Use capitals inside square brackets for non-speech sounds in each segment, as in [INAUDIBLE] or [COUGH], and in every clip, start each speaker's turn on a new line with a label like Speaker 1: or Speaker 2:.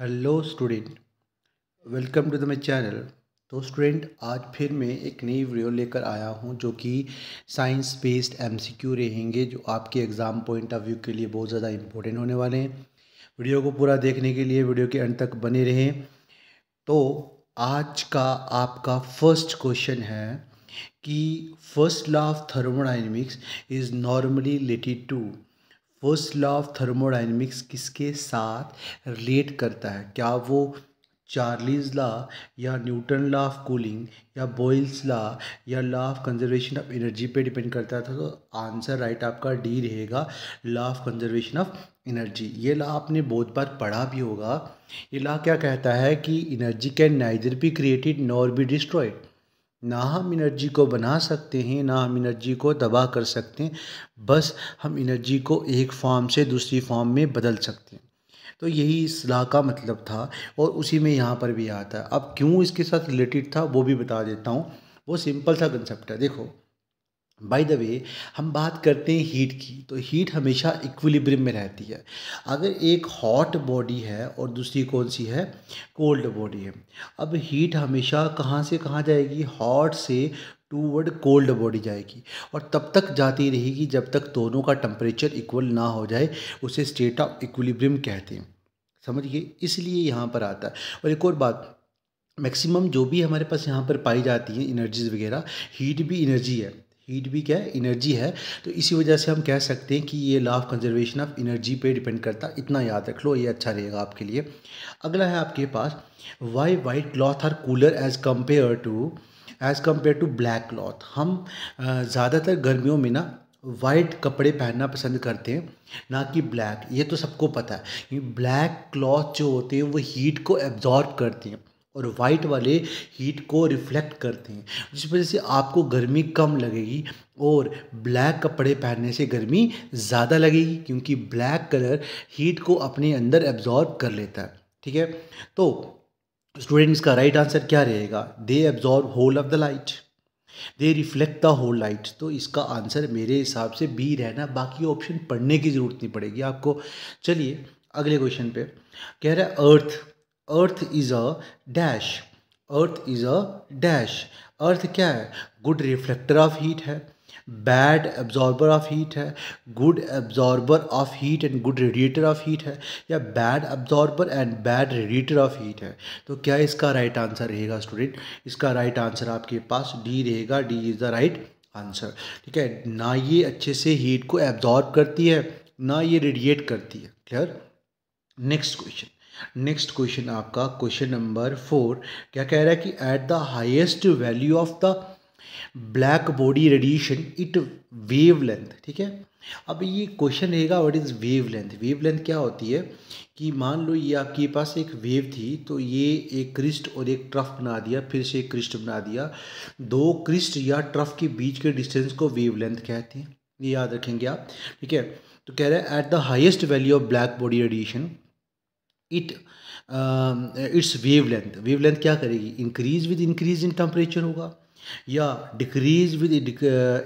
Speaker 1: hello student welcome to the my channel तो student आज फिर मैं एक नई वीडियो लेकर आया हूं जो कि साइंस बेस्ड एमसीक्यू रहेंगे जो आपके एग्ज़ाम पॉइंट ऑफ व्यू के लिए बहुत ज़्यादा इंपॉर्टेंट होने वाले हैं वीडियो को पूरा देखने के लिए वीडियो के अंत तक बने रहें तो आज का आपका फर्स्ट क्वेश्चन है कि first law of thermodynamics is normally related to first law of thermodynamics किसके साथ रिलेट करता है क्या वो चार्लीज लॉ या न्यूटन लॉ ऑफ कूलिंग या बॉयल्स लॉ या law of conservation of energy पे डिपेंड करता था तो आंसर राइट आपका डी रहेगा law of conservation of energy ये लॉ आपने बहुत बार पढ़ा भी होगा ये लॉ क्या कहता है कि energy can neither be created nor be destroyed ना हम इनर्जी को बना सकते हैं ना हम इनर्जी को दबा कर सकते हैं बस हम एनर्जी को एक फॉर्म से दूसरी फॉर्म में बदल सकते हैं तो यही असलाह का मतलब था और उसी में यहाँ पर भी आता है अब क्यों इसके साथ रिलेटेड था वो भी बता देता हूँ वो सिंपल सा कंसेप्ट है देखो बाय द वे हम बात करते हैं हीट की तो हीट हमेशा इक्विलिब्रियम में रहती है अगर एक हॉट बॉडी है और दूसरी कौन सी है कोल्ड बॉडी है अब हीट हमेशा कहाँ से कहाँ जाएगी हॉट से टूवर्ड कोल्ड बॉडी जाएगी और तब तक जाती रहेगी जब तक दोनों का टेम्परेचर इक्वल ना हो जाए उसे स्टेट ऑफ इक्विलिब्रियम कहते हैं समझिए इसलिए यहाँ पर आता है और एक और बात मैक्सिमम जो भी हमारे पास यहाँ पर पाई जाती है एनर्जीज़ वगैरह हीट भी एनर्जी है हीट भी क्या है एनर्जी है तो इसी वजह से हम कह सकते हैं कि ये law of conservation of energy पे डिपेंड करता है इतना याद रख लो ये अच्छा रहेगा आपके लिए अगला है आपके पास why white cloth are cooler as compare to as compare to black cloth हम ज़्यादातर गर्मियों में ना वाइट कपड़े पहनना पसंद करते हैं ना कि ब्लैक ये तो सबको पता है ब्लैक क्लॉथ जो होते हैं वो हीट को एब्जॉर्ब करते हैं और वाइट वाले हीट को रिफ्लेक्ट करते हैं जिस वजह से आपको गर्मी कम लगेगी और ब्लैक कपड़े पहनने से गर्मी ज़्यादा लगेगी क्योंकि ब्लैक कलर हीट को अपने अंदर एब्जॉर्ब कर लेता है ठीक है तो स्टूडेंट्स का राइट आंसर क्या रहेगा they absorb whole of the light they reflect the whole light तो इसका आंसर मेरे हिसाब से बी रहना बाकी ऑप्शन पढ़ने की ज़रूरत नहीं पड़ेगी आपको चलिए अगले क्वेश्चन पे कह रहा है earth earth is a dash earth is a dash earth क्या है गुड रिफ्लेक्टर ऑफ हीट है बैड एब्जॉर्बर ऑफ हीट है good absorber of heat and good radiator of heat है या bad absorber and bad radiator of heat है तो क्या इसका राइट right आंसर रहेगा स्टूडेंट इसका राइट right आंसर आपके पास डी रहेगा D is the right answer ठीक है ना ये अच्छे से हीट को एब्जॉर्ब करती है ना ये रेडिएट करती है clear next question next question आपका क्वेश्चन नंबर फोर क्या कह रहा है कि at the highest value of the black body radiation it wavelength ठीक है अब ये क्वेश्चन रहेगा what is wavelength wavelength क्या होती है कि मान लो ये आपके पास एक वेव थी तो ये एक क्रिस्ट और एक ट्रफ बना दिया फिर से एक क्रिस्ट बना दिया दो क्रिस्ट या ट्रफ के बीच के डिस्टेंस को वेव लेंथ कहते हैं ये याद रखेंगे आप ठीक है तो कह रहे हैं at the highest value of black body radiation it it's wavelength wavelength क्या करेगी increase with increase in temperature होगा या decrease with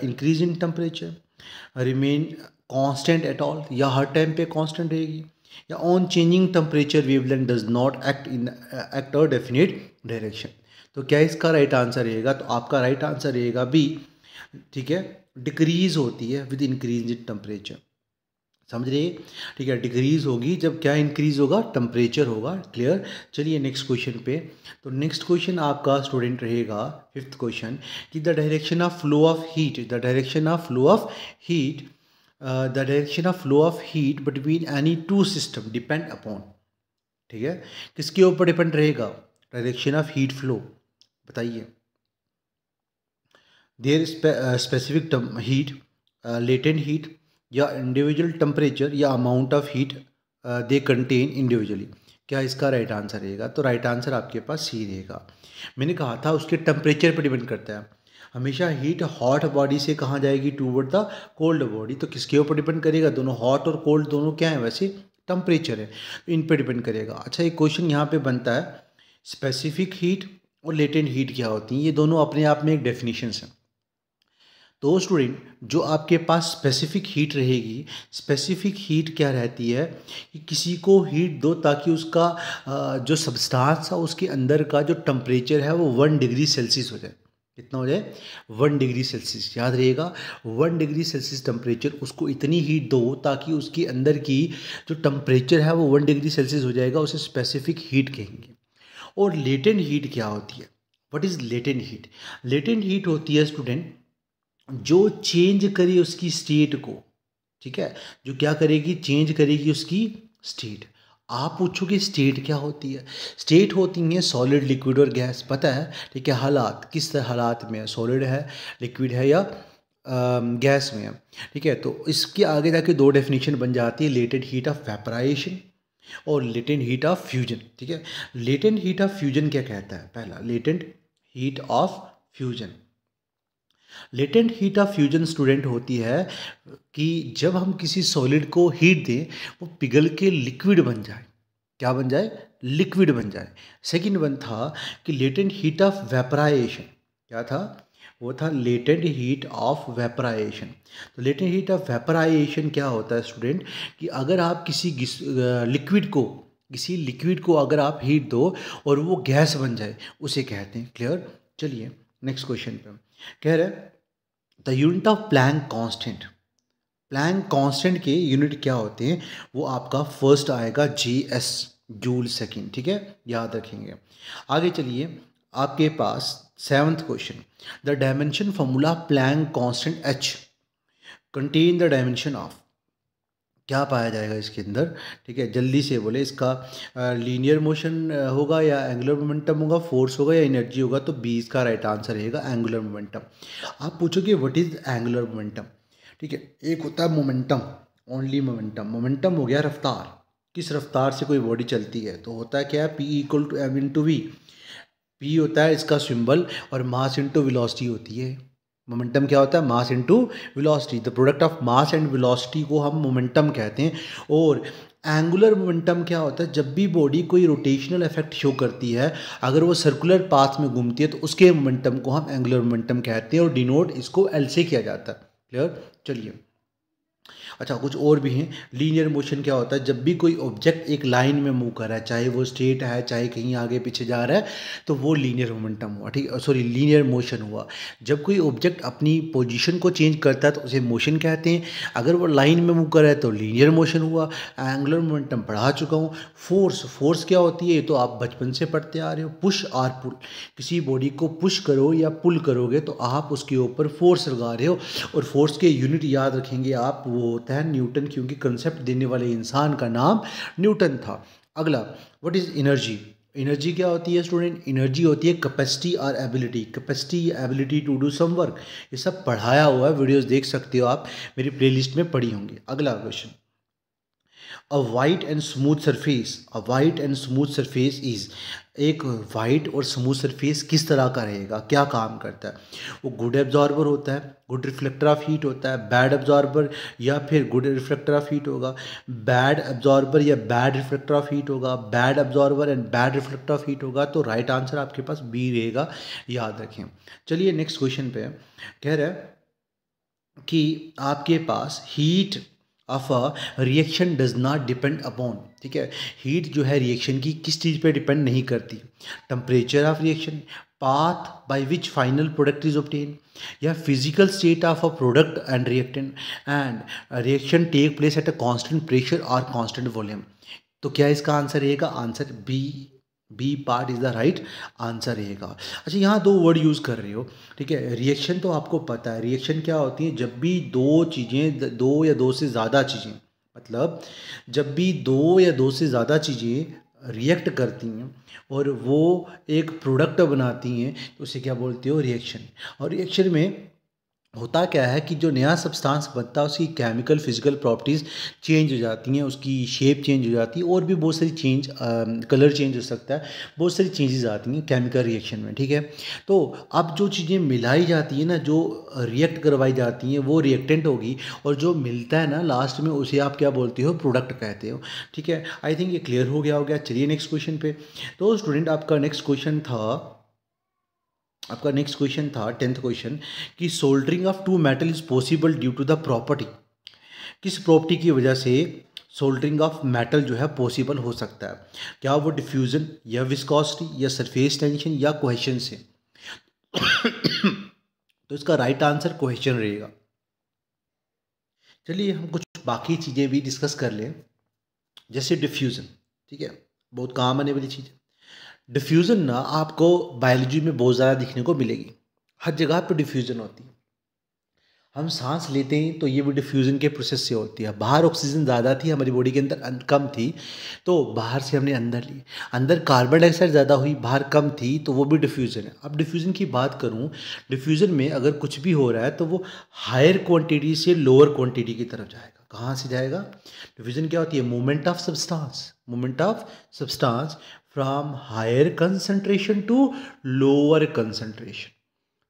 Speaker 1: increase in temperature remain constant at all या हर टाइम पे कॉन्स्टेंट रहेगी या on changing temperature wavelength does not act in act और डेफिनेट डायरेक्शन तो क्या इसका राइट आंसर रहेगा तो आपका राइट आंसर रहेगा बी ठीक है डिक्रीज होती है विद इंक्रीज इन टेम्परेचर समझ रहे ठीक है डिग्रीज होगी जब क्या इंक्रीज़ होगा टम्परेचर होगा क्लियर चलिए नेक्स्ट क्वेश्चन पे तो नेक्स्ट क्वेश्चन आपका स्टूडेंट रहेगा फिफ्थ क्वेश्चन कि the direction of flow of heat the direction of flow of heat the direction of flow of heat between any two system depend upon ठीक है किसके ऊपर depend रहेगा डायरेक्शन ऑफ हीट फ्लो बताइए their specific heat latent heat या individual temperature या amount of heat they contain individually क्या इसका राइट आंसर रहेगा तो राइट आंसर आपके पास सी रहेगा मैंने कहा था उसके टेम्परेचर पर डिपेंड करता है हमेशा हीट हॉट बॉडी से कहाँ जाएगी टूवर्ड द कोल्ड बॉडी तो किसके ऊपर डिपेंड करेगा दोनों हॉट और कोल्ड दोनों क्या है वैसे टेम्परेचर है तो इन पर डिपेंड करेगा अच्छा एक क्वेश्चन यहाँ पे बनता है स्पेसिफिक हीट और लेटेंट हीट क्या होती है ये दोनों अपने आप में एक डेफिनेशन है तो स्टूडेंट जो आपके पास स्पेसिफिक हीट रहेगी स्पेसिफिक हीट क्या रहती है कि किसी को हीट दो ताकि उसका जो सब्सटेंस है उसके अंदर का जो टम्परेचर है वो वन डिग्री सेल्सियस हो जाए कितना हो जाए वन डिग्री सेल्सियस याद रहेगा वन डिग्री सेल्सियस टम्परेचर उसको इतनी हीट दो ताकि उसके अंदर की जो टम्परेचर है वो वन डिग्री सेल्सियस हो जाएगा उसे स्पेसिफिक हीट कहेंगे और लेटेंट हीट क्या होती है what is latent heat latent heat होती है स्टूडेंट जो चेंज करे उसकी स्टेट को ठीक है जो क्या करेगी चेंज करेगी उसकी स्टेट आप पूछोगे स्टेट क्या होती है स्टेट होती हैं सॉलिड लिक्विड और गैस पता है ठीक है हालात किस हालात में सॉलिड है लिक्विड है या गैस में है ठीक है तो इसके आगे जाके दो डेफिनेशन बन जाती है लेटेड हीट ऑफ वेपराइजेशन और लेटेंट हीट ऑफ फ्यूजन ठीक है लेटेंट हीट ऑफ फ्यूजन क्या कहता है पहला latent heat of fusion latent heat of fusion student होती है कि जब हम किसी सॉलिड को हीट दें वो पिघल के लिक्विड बन जाए क्या बन जाए लिक्विड बन जाए सेकंड वन था कि लेटेंट हीट ऑफ वेपराइजेशन क्या था वो था लेटेंट हीट ऑफ वेपराइजेशन तो लेटेंट हीट ऑफ वेपराइजेशन क्या होता है स्टूडेंट कि अगर आप किसी लिक्विड को किसी लिक्विड को अगर आप हीट दो और वो गैस बन जाए उसे कहते हैं क्लियर चलिए नेक्स्ट क्वेश्चन पर कह रहे the unit of Planck constant Planck constant के यूनिट क्या होते हैं वो आपका फर्स्ट आएगा जी एस जूल सेकेंड ठीक है याद रखेंगे आगे चलिए आपके पास seventh question the dimension formula Planck constant H contain the dimension of क्या पाया जाएगा इसके अंदर ठीक है जल्दी से बोले इसका लीनियर मोशन होगा या एंगुलर मोमेंटम होगा फोर्स होगा या एनर्जी होगा तो बी इसका राइट आंसर रहेगा एंगुलर मोमेंटम आप पूछोगे व्हाट इज़ एंगुलर मोमेंटम ठीक है एक होता है मोमेंटम ओनली मोमेंटम मोमेंटम हो गया रफ्तार किस रफ्तार से कोई बॉडी चलती है तो होता है क्या है P equal to M into V P होता है इसका सिंबल और मास इंटू विलोसिटी होती है मोमेंटम क्या होता है mass into velocity the product of mass and velocity को हम मोमेंटम कहते हैं और एंगुलर मोमेंटम क्या होता है जब भी बॉडी कोई रोटेशनल इफेक्ट शो करती है अगर वो सर्कुलर पाथ में घूमती है तो उसके मोमेंटम को हम एंगुलर मोमेंटम कहते हैं और डिनोट इसको एल से किया जाता है क्लियर चलिए अच्छा कुछ और भी हैं लीनियर मोशन क्या होता है जब भी कोई ऑब्जेक्ट एक लाइन में मूव कर रहा है चाहे वो स्ट्रेट है चाहे कहीं आगे पीछे जा रहा है तो वो लीनियर मोमेंटम हुआ ठीक सॉरी लीनियर मोशन हुआ जब कोई ऑब्जेक्ट अपनी पोजीशन को चेंज करता है तो उसे मोशन कहते हैं अगर वो लाइन में मूव कर रहा है तो लीनियर मोशन हुआ एंगुलर मोमेंटम पढ़ा चुका हूँ फोर्स फोर्स क्या होती है ये तो आप बचपन से पढ़ते आ रहे हो पुश आर पुल किसी बॉडी को पुश करो या पुल करोगे तो आप उसके ऊपर फोर्स लगा रहे हो और फोर्स के यूनिट याद रखेंगे आप वो वो होता है न्यूटन क्योंकि कंसेप्ट देने वाले इंसान का नाम न्यूटन था अगला व्हाट इज़ एनर्जी एनर्जी क्या होती है स्टूडेंट एनर्जी होती है कैपेसिटी और ability capacity ability to do some work ये सब पढ़ाया हुआ है वीडियोस देख सकते हो आप मेरी प्लेलिस्ट में पढ़ी होंगी अगला question a white and smooth surface a white and smooth surface is एक वाइट और स्मूथ सरफेस किस तरह का रहेगा क्या काम करता है वो गुड एब्जॉर्बर होता है गुड रिफ्लेक्टर ऑफ हीट होता है बैड एब्जॉर्बर या फिर गुड रिफ्लेक्टर ऑफ हीट होगा बैड एब्जॉर्बर या बैड रिफ्लेक्टर ऑफ हीट होगा bad absorber and bad reflector of heat होगा तो राइट आंसर आपके पास बी रहेगा याद रखें चलिए नेक्स्ट क्वेश्चन पे कह रहे हैं कि आपके पास heat of a reaction does not depend upon ठीक है हीट जो है रिएक्शन की किस चीज़ पे डिपेंड नहीं करती temperature of reaction path by which final product is obtained या physical state of a product and reactant and reaction take place at a constant pressure और कॉन्स्टेंट वॉल्यूम तो क्या इसका आंसर रहेगा answer B B part is the right answer रहेगा अच्छा यहाँ दो वर्ड यूज़ कर रहे हो ठीक है रिएक्शन तो आपको पता है रिएक्शन क्या होती है जब भी दो चीज़ें दो या दो से ज़्यादा चीज़ें मतलब जब भी दो या दो से ज़्यादा चीज़ें रिएक्ट करती हैं और वो एक प्रोडक्ट बनाती हैं तो उसे क्या बोलते हो रिएक्शन और रिएक्शन में होता क्या है कि जो नया सब्सटेंस बनता है उसकी केमिकल फिजिकल प्रॉपर्टीज़ चेंज हो जाती हैं उसकी शेप चेंज हो जाती है और भी बहुत सारी चेंज कलर चेंज हो सकता है बहुत सारी चेंजेस आती हैं केमिकल रिएक्शन में ठीक है तो अब जो चीज़ें मिलाई जाती हैं ना जो रिएक्ट करवाई जाती हैं वो रिएक्टेंट होगी और जो मिलता है ना लास्ट में उसे आप क्या बोलते हो प्रोडक्ट कहते हो ठीक है आई थिंक ये क्लियर हो गया हो गया चलिए नेक्स्ट क्वेश्चन पे तो स्टूडेंट आपका नेक्स्ट क्वेश्चन था आपका नेक्स्ट क्वेश्चन था टेंथ क्वेश्चन कि soldering of two metal is possible due to the property किस प्रॉपर्टी की वजह से सोल्डरिंग ऑफ मेटल जो है पॉसिबल हो सकता है क्या वो डिफ्यूज़न या विस्कॉसिटी या सरफेस टेंशन या क्वेश्चन से [COUGHS] तो इसका राइट आंसर क्वेश्चन रहेगा चलिए हम कुछ बाकी चीज़ें भी डिस्कस कर लें जैसे डिफ्यूज़न ठीक है बहुत काम आने वाली चीज़ डिफ्यूज़न ना आपको बायोलॉजी में बहुत ज़्यादा दिखने को मिलेगी हर जगह पर डिफ्यूज़न होती है हम सांस लेते हैं तो ये भी डिफ्यूज़न के प्रोसेस से होती है बाहर ऑक्सीजन ज़्यादा थी हमारी बॉडी के अंदर अं, कम थी तो बाहर से हमने अंदर ली अंदर कार्बन डाइऑक्साइड ज़्यादा हुई बाहर कम थी तो वो भी डिफ्यूज़न है अब डिफ्यूज़न की बात करूँ डिफ्यूज़न में अगर कुछ भी हो रहा है तो वो हायर क्वान्टिटी से लोअर क्वान्टिटी की तरफ जाएगा कहाँ से जाएगा डिवीजन क्या होती है movement of substance movement of substance from higher concentration to lower concentration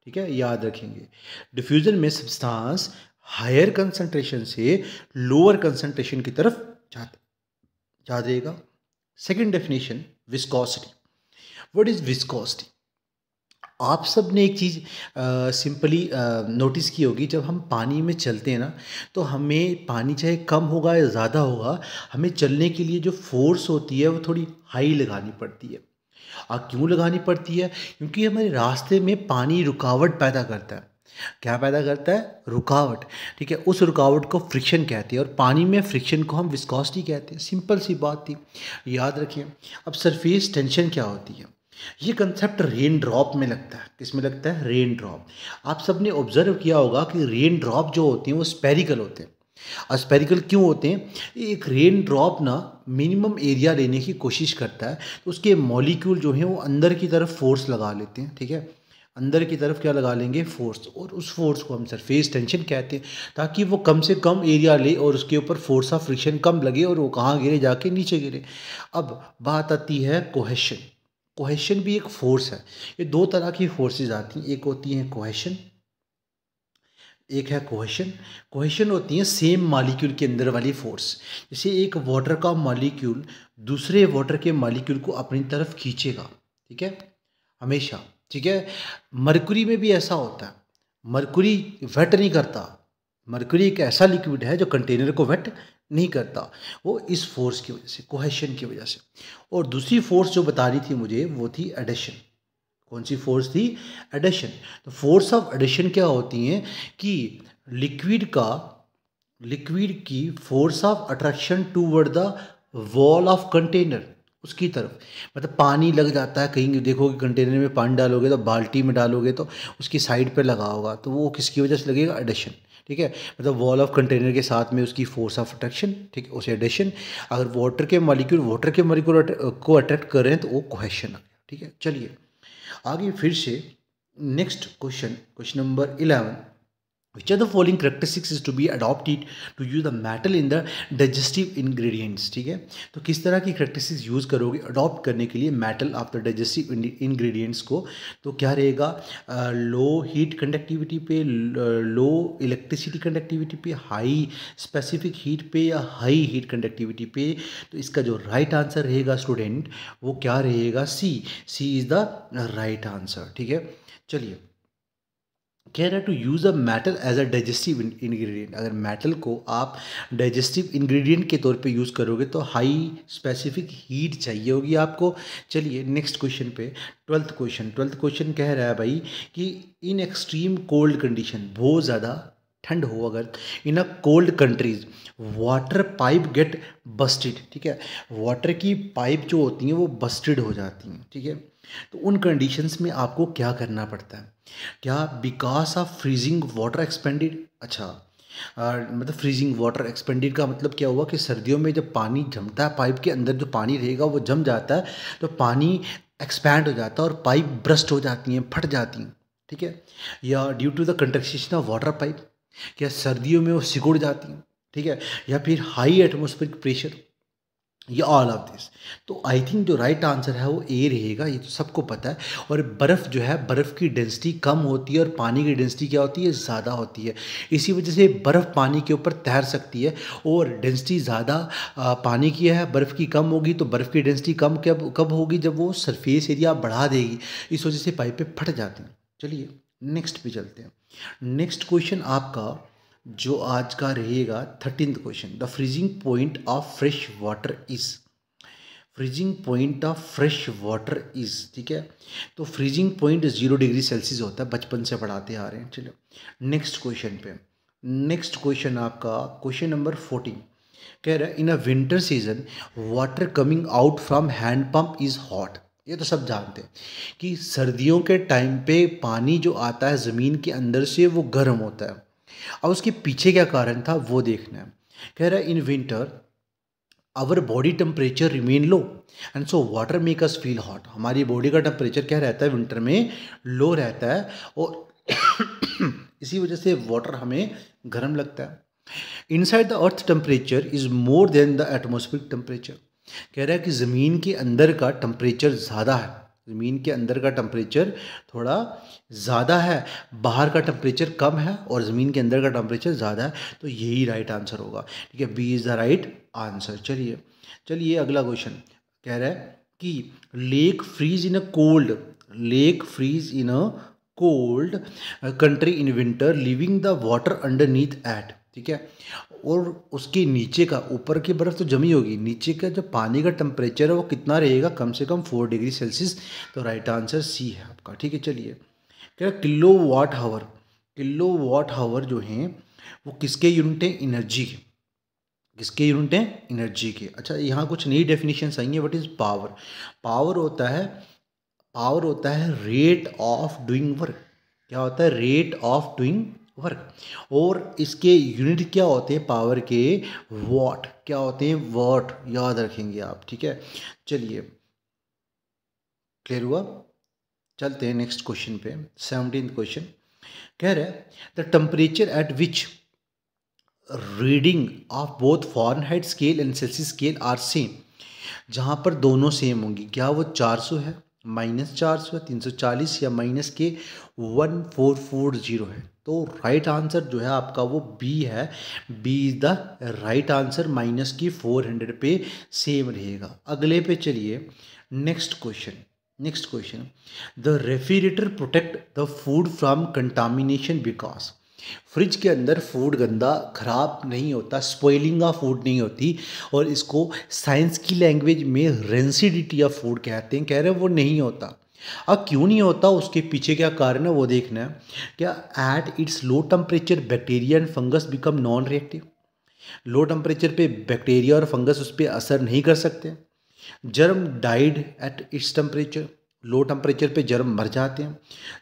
Speaker 1: ठीक है याद रखेंगे डिफ्यूजन में सब्सटेंस हायर कंसंट्रेशन से लोअर कंसंट्रेशन की तरफ जाता जा रहेगा second definition viscosity what is viscosity आप सब ने एक चीज़ सिंपली नोटिस की होगी जब हम पानी में चलते हैं ना तो हमें पानी चाहे कम होगा या ज़्यादा होगा हमें चलने के लिए जो फोर्स होती है वो थोड़ी हाई लगानी पड़ती है और क्यों लगानी पड़ती है क्योंकि हमारे रास्ते में पानी रुकावट पैदा करता है क्या पैदा करता है रुकावट ठीक है उस रुकावट को फ्रिक्शन कहते हैं और पानी में फ्रिक्शन को हम विस्कॉसिटी कहते हैं सिंपल सी बात थी याद रखिए अब सरफेस टेंशन क्या होती है ये कंसेप्ट रेन ड्रॉप में लगता है किस में लगता है रेन ड्रॉप आप सब ने ऑब्जर्व किया होगा कि रेन ड्रॉप जो होते हैं वो स्पेरिकल होते हैं और स्पेरिकल क्यों होते हैं एक रेन ड्रॉप ना मिनिमम एरिया लेने की कोशिश करता है तो उसके मॉलिक्यूल जो हैं वो अंदर की तरफ फोर्स लगा लेते हैं ठीक है अंदर की तरफ क्या लगा लेंगे फोर्स और उस फोर्स को हम सरफेस टेंशन कहते हैं ताकि वो कम से कम एरिया ले और उसके ऊपर फोर्स ऑफ फ्रिक्शन कम लगे और वो कहाँ गिरे जाके नीचे गिरे अब बात आती है कोहेशन कोहेशन भी एक फोर्स है ये दो तरह की फोर्सेज आती हैं एक होती हैं कोहेशन एक है कोहेशन कोहेशन होती है सेम मालिक्यूल के अंदर वाली फोर्स जैसे एक वाटर का मालिक्यूल दूसरे वाटर के मालिक्यूल को अपनी तरफ खींचेगा ठीक है हमेशा ठीक है मरकुरी में भी ऐसा होता है मरकुरी वेट नहीं करता मरकुरी एक ऐसा लिक्विड है जो कंटेनर को वेट नहीं करता वो इस फोर्स की वजह से कोहेशन की वजह से और दूसरी फोर्स जो बतानी थी मुझे वो थी एडिशन कौन सी फोर्स थी एडेशन तो फोर्स ऑफ एडिशन क्या होती हैं कि लिक्विड का लिक्विड की force of attraction towards the wall of container उसकी तरफ मतलब पानी लग जाता है कहीं देखोगे कंटेनर में पानी डालोगे तो बाल्टी में डालोगे तो उसकी साइड पर लगा होगा तो वो किसकी वजह से लगेगा एडिशन ठीक है मतलब वॉल ऑफ कंटेनर के साथ में उसकी फोर्स ऑफ अट्रैक्शन ठीक है उसे एडिशन अगर वाटर के मालिक्यूल वाटर के मालिक्यूल को अट्रैक्ट कर रहे हैं तो वो क्वेश्चन आ गया ठीक है चलिए आगे फिर से next question question number eleven which of the following characteristics is to be adopted to use the metal in the digestive ingredients ठीक है तो किस तरह की characteristics use करोगे adopt करने के लिए metal of the digestive ingredients को तो क्या रहेगा uh, low heat conductivity पे low electricity conductivity पे high specific heat पे या high heat conductivity पे तो इसका जो right answer रहेगा student वो क्या रहेगा C C is the right answer ठीक है चलिए कह रहा है to use a metal as a digestive ingredient अगर मेटल को आप डाइजेस्टिव इंग्रेडिएंट के तौर पे यूज़ करोगे तो हाई स्पेसिफिक हीट चाहिए होगी आपको चलिए नेक्स्ट क्वेश्चन पे ट्वेल्थ क्वेश्चन ट्वेल्थ क्वेश्चन कह रहा है भाई कि इन एक्सट्रीम कोल्ड कंडीशन बहुत ज़्यादा ठंड हो अगर in a cold countries water pipe get busted ठीक है वाटर की पाइप जो होती हैं वो बस्टिड हो जाती हैं ठीक है तो उन कंडीशंस में आपको क्या करना पड़ता है क्या because of freezing water expanded अच्छा आ, मतलब फ्रीजिंग वाटर एक्सपेंडेड का मतलब क्या हुआ कि सर्दियों में जब पानी जमता है पाइप के अंदर जो पानी रहेगा वो जम जाता है तो पानी एक्सपैंड हो जाता है और पाइप ब्रस्ट हो जाती हैं फट जाती हैं ठीक है या due to the contraction of water pipe या सर्दियों में वो सिकुड़ जाती हैं ठीक है या फिर हाई एटमोस्फेरिक प्रेशर ये ऑल ऑफ दिस तो आई थिंक जो राइट right आंसर है वो ए रहेगा ये तो सबको पता है और बर्फ़ जो है बर्फ़ की डेंसिटी कम होती है और पानी की डेंसिटी क्या होती है ज़्यादा होती है इसी वजह से बर्फ़ पानी के ऊपर तैर सकती है और डेंसिटी ज़्यादा पानी की है बर्फ़ की कम होगी तो बर्फ़ की डेंसिटी कम कब कब होगी जब वो सरफेस एरिया बढ़ा देगी इस वजह से पाइपें फट जाती हैं चलिए नेक्स्ट पे चलते हैं नेक्स्ट क्वेश्चन आपका जो आज का रहेगा thirteen question the freezing point of fresh water is freezing point of fresh water is ठीक है तो freezing point zero degree Celsius होता है बचपन से पढ़ाते आ रहे हैं चलो नेक्स्ट क्वेश्चन पे नेक्स्ट क्वेश्चन आपका क्वेश्चन नंबर फोर्टीन कह रहा है in a winter season water coming out from hand pump is hot ये तो सब जानते हैं कि सर्दियों के टाइम पे पानी जो आता है ज़मीन के अंदर से वो गर्म होता है अब उसके पीछे क्या कारण था वो देखना है कह रहा है in winter our body temperature remain low and so water make us feel hot हमारी बॉडी का टेम्परेचर क्या रहता है विंटर में लो रहता है और [COUGHS] इसी वजह से वाटर हमें गर्म लगता है inside the earth temperature is more than the atmospheric temperature कह रहा है कि ज़मीन के अंदर का टेम्परेचर ज़्यादा है ज़मीन के अंदर का टम्परेचर थोड़ा ज़्यादा है बाहर का टम्परेचर कम है और ज़मीन के अंदर का टम्परेचर ज़्यादा है तो यही राइट आंसर होगा ठीक है B is the right answer चलिए चलिए अगला क्वेश्चन कह रहा है कि lake freeze in a cold lake freeze in a cold country in winter leaving the water neath at ठीक है और उसके नीचे का ऊपर की बर्फ़ तो जमी होगी नीचे का जो पानी का टेम्परेचर है वो कितना रहेगा कम से कम फोर डिग्री सेल्सियस तो राइट आंसर सी है आपका ठीक है चलिए क्या किलो वाट हावर किलो वाट हावर जो हैं वो किसके यूनिट हैं इनर्जी के किसके यूनिट हैं इनर्जी के अच्छा यहाँ कुछ नई डेफिनेशन आई है वट इज़ पावर पावर होता है पावर होता है रेट ऑफ डूइंग वर्क क्या होता है रेट ऑफ डूइंग वर्क और इसके यूनिट क्या होते हैं पावर के वॉट क्या होते हैं वॉट याद रखेंगे आप ठीक है चलिए क्लियर हुआ चलते हैं नेक्स्ट क्वेश्चन पे सेवनटीन क्वेश्चन कह रहे the temperature at which reading of both Fahrenheit scale and Celsius scale are same जहाँ पर दोनों सेम होंगी क्या वो 400 है माइनस चार सौ तीन सौ चालीस या माइनस के वन फोर फोर जीरो है तो राइट आंसर जो है आपका वो बी है B is the right answer minus की फोर हंड्रेड पे सेम रहेगा अगले पे चलिए next question next question the refrigerator protect the food from contamination because fridge के अंदर फूड गंदा ख़राब नहीं होता स्पॉइलिंग ऑफ फूड नहीं होती और इसको साइंस की लैंग्वेज में रेंसिडिटी ऑफ फूड कहते हैं कह रहे हैं वो नहीं होता अब क्यों नहीं होता उसके पीछे क्या कारण है वो देखना है क्या at its low temperature bacteria and fungus become non reactive low temperature पे बैक्टीरिया और फंगस उस पर असर नहीं कर सकते germ died at its temperature low temperature पे जर्म मर जाते हैं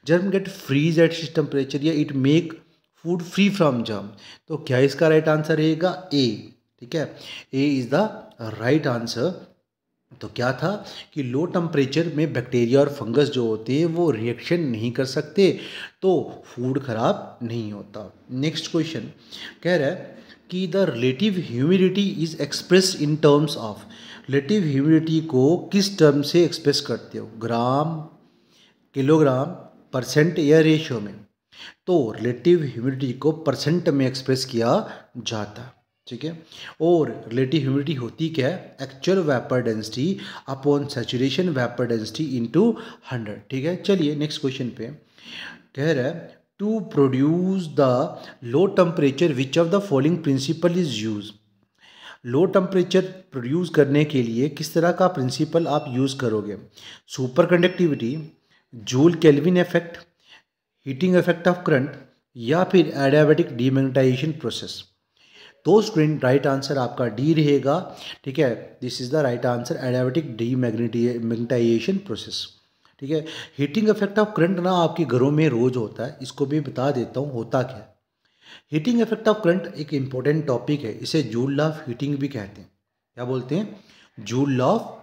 Speaker 1: germ get freeze at its temperature या it make food free from germ तो क्या इसका राइट आंसर रहेगा ए ठीक है A is the right answer तो क्या था कि लो टेम्परेचर में बैक्टीरिया और फंगस जो होते हैं वो रिएक्शन नहीं कर सकते तो फूड ख़राब नहीं होता नेक्स्ट क्वेश्चन कह रहा है कि the relative humidity is express in terms of relative humidity को किस टर्म से एक्सप्रेस करते हो ग्राम किलोग्राम परसेंट या रेशियो में तो रिलेटिव ह्यूमिडिटी को परसेंट में एक्सप्रेस किया जाता है ठीक है और रिलेटिव ह्यूमिडिटी होती क्या है actual vapour density upon saturation vapour density into hundred ठीक है चलिए नेक्स्ट क्वेश्चन पे कह रहा है to produce the low temperature which of the following principle is use low temperature produce करने के लिए किस तरह का प्रिंसिपल आप यूज़ करोगे superconductivity Joule Kelvin effect heating effect of current या फिर एडियाबेटिक डीमैग्नेटाइजेशन प्रोसेस दो स्टूडेंट राइट आंसर आपका डी रहेगा ठीक है this is the right answer demagnetization process ठीक है हीटिंग इफेक्ट ऑफ करंट ना आपके घरों में रोज होता है इसको भी बता देता हूँ होता क्या हीटिंग इफेक्ट ऑफ करंट एक इम्पॉर्टेंट टॉपिक है इसे जूल ऑफ हीटिंग भी कहते हैं क्या बोलते हैं जूल ऑफ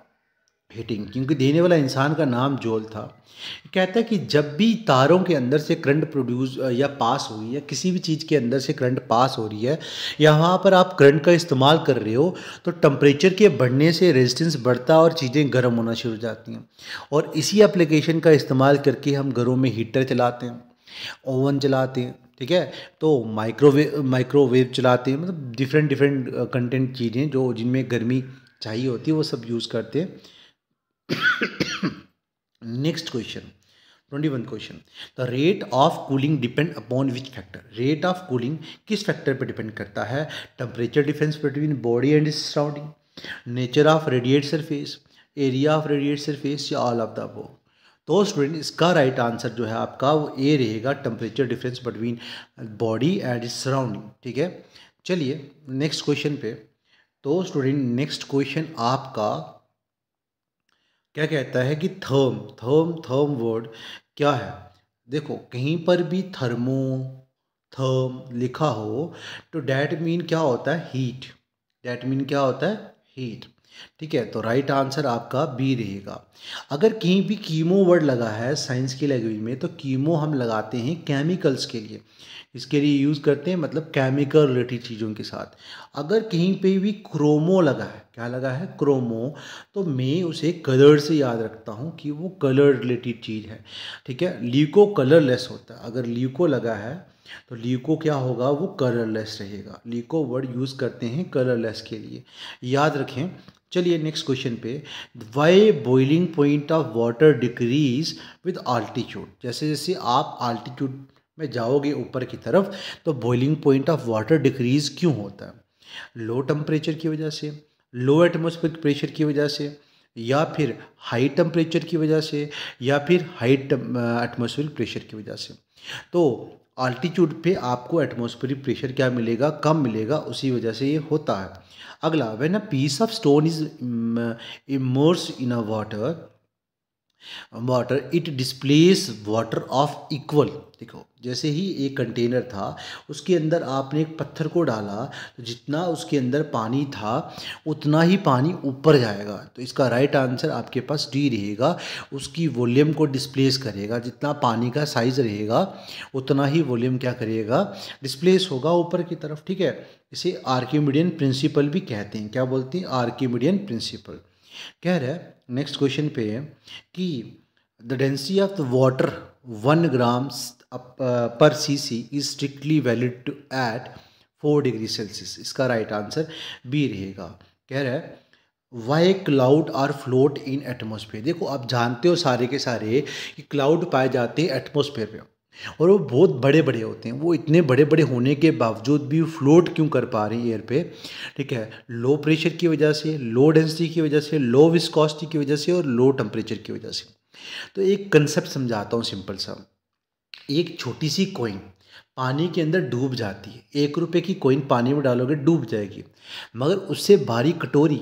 Speaker 1: हिटिंग क्योंकि देने वाला इंसान का नाम जोल था कहता है कि जब भी तारों के अंदर से करंट प्रोड्यूस या पास हुई या किसी भी चीज़ के अंदर से करंट पास हो रही है या वहाँ पर आप करंट का इस्तेमाल कर रहे हो तो टम्परेचर के बढ़ने से रेजिस्टेंस बढ़ता और चीज़ें गर्म होना शुरू हो जाती हैं और इसी एप्लीकेशन का इस्तेमाल करके हम घरों में हीटर चलाते हैं ओवन चलाते हैं ठीक है तो माइक्रोवेव माइक्रोवेव चलाते हैं मतलब डिफरेंट डिफरेंट कंटेंट चीज़ें जो जिनमें गर्मी चाहिए होती है वो सब यूज़ करते हैं next question twenty one question the rate of cooling depend upon which factor rate of cooling किस फैक्टर पर डिपेंड करता है temperature difference between body and surrounding nature of radiate surface area of radiate surface या all of the above तो student इसका right right answer जो है आपका वो ए रहेगा temperature difference between body and is surrounding ठीक है चलिए नेक्स्ट क्वेश्चन पे तो स्टूडेंट नेक्स्ट क्वेश्चन आपका क्या कहता है कि थर्म थर्म थर्म वर्ड क्या है देखो कहीं पर भी थर्मो थर्म लिखा हो तो डैट मीन क्या होता है हीट डैट मीन क्या होता है हीट ठीक है तो राइट आंसर आपका बी रहेगा अगर कहीं भी कीमो वर्ड लगा है साइंस की लैंग्वेज में तो कीमो हम लगाते हैं केमिकल्स के लिए इसके लिए यूज़ करते हैं मतलब केमिकल रिलेटेड चीज़ों के साथ अगर कहीं पे भी क्रोमो लगा है क्या लगा है क्रोमो तो मैं उसे कलर से याद रखता हूँ कि वो कलर रिलेटेड चीज़ है ठीक है लीको कलरलेस होता है अगर लीको लगा है तो लीको क्या होगा वो कलरलेस रहेगा लीको वर्ड यूज़ करते हैं कलरलेस के लिए याद रखें चलिए नेक्स्ट क्वेश्चन पे why boiling point of water decrease with altitude जैसे जैसे आप आल्टीट्यूड में जाओगे ऊपर की तरफ तो boiling point of water decrease क्यों होता है लो टेम्परेचर की वजह से लो एटमोस्फेरिक प्रेशर की वजह से या फिर हाई टेम्परेचर की वजह से या फिर हाई एटमोसफिक प्रेशर की वजह से तो आल्टीट्यूड पे आपको एटमोस्फेरिक प्रेशर क्या मिलेगा कम मिलेगा उसी वजह से ये होता है अगला when a piece of stone is immerse in a water water it displace water of equal देखो जैसे ही एक कंटेनर था उसके अंदर आपने एक पत्थर को डाला तो जितना उसके अंदर पानी था उतना ही पानी ऊपर जाएगा तो इसका राइट आंसर आपके पास डी रहेगा उसकी वॉल्यूम को डिस्प्लेस करेगा जितना पानी का साइज़ रहेगा उतना ही वॉल्यूम क्या करेगा डिस्प्लेस होगा ऊपर की तरफ ठीक है इसे आर्क्यूमिडियन प्रिंसिपल भी कहते हैं क्या बोलते हैं आर्क्यूमिडियन प्रिंसिपल कह रहा है नेक्स्ट क्वेश्चन पे कि the density of the water one gram per C C is strictly valid to at four degree Celsius इसका राइट आंसर बी रहेगा कह रहा है why cloud are float in atmosphere देखो आप जानते हो सारे के सारे कि क्लाउड पाए जाते हैं एटमोसफेयर में और वो बहुत बड़े बड़े होते हैं वो इतने बड़े बड़े होने के बावजूद भी फ्लोट क्यों कर पा रहे हैं एयर पे ठीक है लो प्रेशर की वजह से लो डेंसिटी की वजह से लो विस्कॉस्टी की वजह से और लो टेम्परेचर की वजह से तो एक कंसेप्ट समझाता हूँ सिंपल सा एक छोटी सी कोइन पानी के अंदर डूब जाती है एक रुपये की कोइन पानी में डालोगे डूब जाएगी मगर उससे भारी कटोरी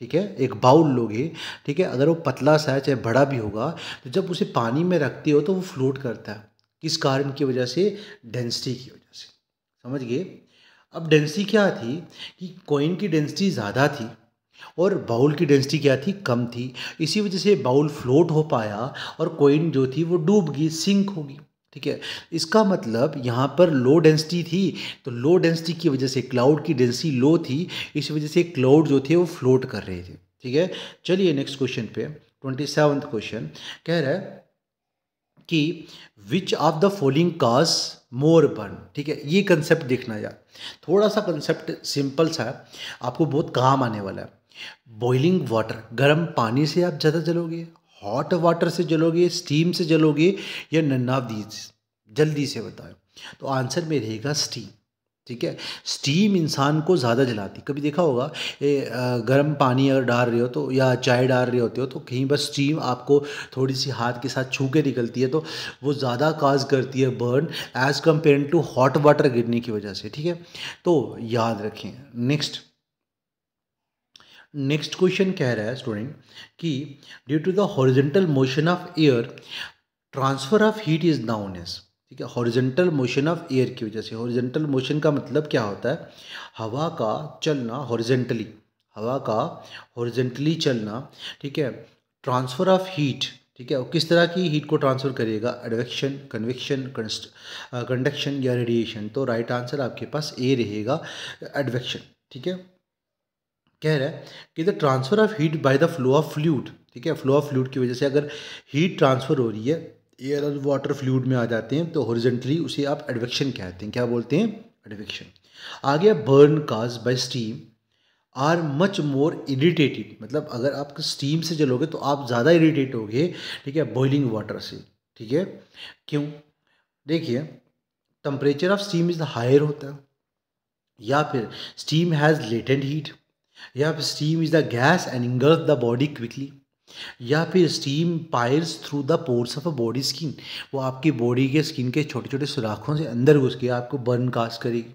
Speaker 1: ठीक है एक बाउल लोगे ठीक है अगर वो पतला सा है चाहे बड़ा भी होगा तो जब उसे पानी में रखते हो तो वो फ्लोट करता है किस कारण की वजह से डेंसिटी की वजह से समझ गए अब डेंसिटी क्या थी कि कॉइन की डेंसिटी ज़्यादा थी और बाउल की डेंसिटी क्या थी कम थी इसी वजह से बाउल फ्लोट हो पाया और कॉइन जो थी वो डूब गई सिंक होगी ठीक है इसका मतलब यहाँ पर लो डेंसिटी थी तो लो डेंसिटी की वजह से क्लाउड की डेंसिटी लो थी इस वजह से क्लाउड जो थे वो फ्लोट कर रहे थे ठीक है चलिए नेक्स्ट क्वेश्चन पे ट्वेंटी सेवन्थ क्वेश्चन कह रहा है कि which of the following cause more burn ठीक है ये कंसेप्ट देखना यार थोड़ा सा कंसेप्ट सिंपल सा है आपको बहुत काम आने वाला है बॉइलिंग वाटर गर्म पानी से आप ज़्यादा जलोगे हॉट वाटर से जलोगे स्टीम से जलोगे या नन्नावदी जल्दी से बताएं तो आंसर में रहेगा स्टीम ठीक है स्टीम इंसान को ज़्यादा जलाती कभी देखा होगा ए, गर्म पानी अगर डाल रहे हो तो या चाय डाल रहे होते हो तो कहीं बस स्टीम आपको थोड़ी सी हाथ के साथ छू के निकलती है तो वो ज़्यादा काज करती है burn as compare to hot water गिरने की वजह से ठीक है तो याद रखें नेक्स्ट नेक्स्ट क्वेश्चन कह रहा है स्टूडेंट कि due to the horizontal motion of air transfer of heat is known as ठीक है हॉरिजेंटल मोशन ऑफ एयर की वजह से हॉरिजेंटल मोशन का मतलब क्या होता है हवा का चलना हॉरिजेंटली हवा का हॉरिजेंटली चलना ठीक है ट्रांसफ़र ऑफ हीट ठीक है वो किस तरह की हीट को ट्रांसफ़र करेगा एडवेक्शन कन्वेक्शन कंडक्शन या रेडिएशन तो राइट आंसर आपके पास ए रहेगा एडवेक्शन ठीक है कह रहा है कि the transfer of heat by the flow of fluid ठीक है फ्लो ऑफ फ्लूड की वजह से अगर हीट ट्रांसफ़र हो रही है एयर और वाटर फ्लूड में आ जाते हैं तो हॉरिजेंटली उसे आप एडवेक्शन कहते हैं क्या बोलते हैं एडवेक्शन गया burn cause by steam are much more irritated मतलब अगर आप स्टीम से जलोगे तो आप ज़्यादा इरीटेट होगे ठीक है बॉइलिंग वाटर से ठीक है क्यों देखिए temperature of steam is the higher होता है या फिर स्टीम हैज़ लेटेंट हीट या फिर steam is the gas and engulf the body quickly या फिर steam pierce through the pores of a body skin वो आपकी बॉडी के स्किन के छोटे छोटे सुराखों से अंदर घुस के आपको बर्न कास्ट करेगी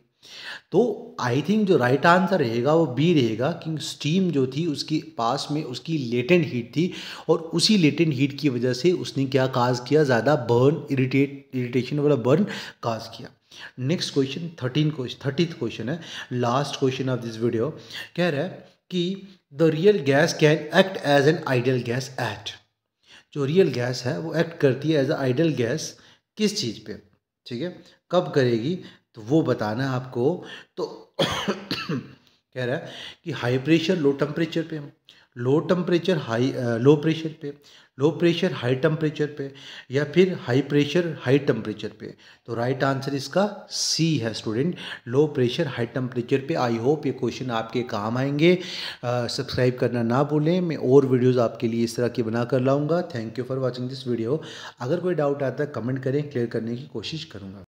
Speaker 1: तो आई थिंक जो राइट आंसर रहेगा वो बी रहेगा कि स्टीम जो थी उसके पास में उसकी लेटेंट हीट थी और उसी लेटेंट हीट की वजह से उसने क्या काज किया ज़्यादा बर्न इरिटेट इरिटेशन वाला बर्न काज किया next question thirteen question thirtieth question है last question of this video कह रहा है कि the real gas can act as an ideal gas at जो रियल गैस है वो एक्ट करती है एज ए आइडियल गैस किस चीज़ पे ठीक है कब करेगी तो वो बताना है आपको तो [COUGHS] कह रहा है कि हाई प्रेशर लो टेम्परेचर पे low temperature high low pressure पे लो प्रेशर हाई टेम्परेचर पे या फिर हाई प्रेशर हाई टेम्परेचर पे तो राइट आंसर इसका सी है student low pressure high temperature पे आई होप ये क्वेश्चन आपके काम आएंगे सब्सक्राइब करना ना भूलें मैं और वीडियोस आपके लिए इस तरह की बना कर लाऊंगा thank you for watching this video अगर कोई डाउट आता है कमेंट करें क्लियर करने की कोशिश करूँगा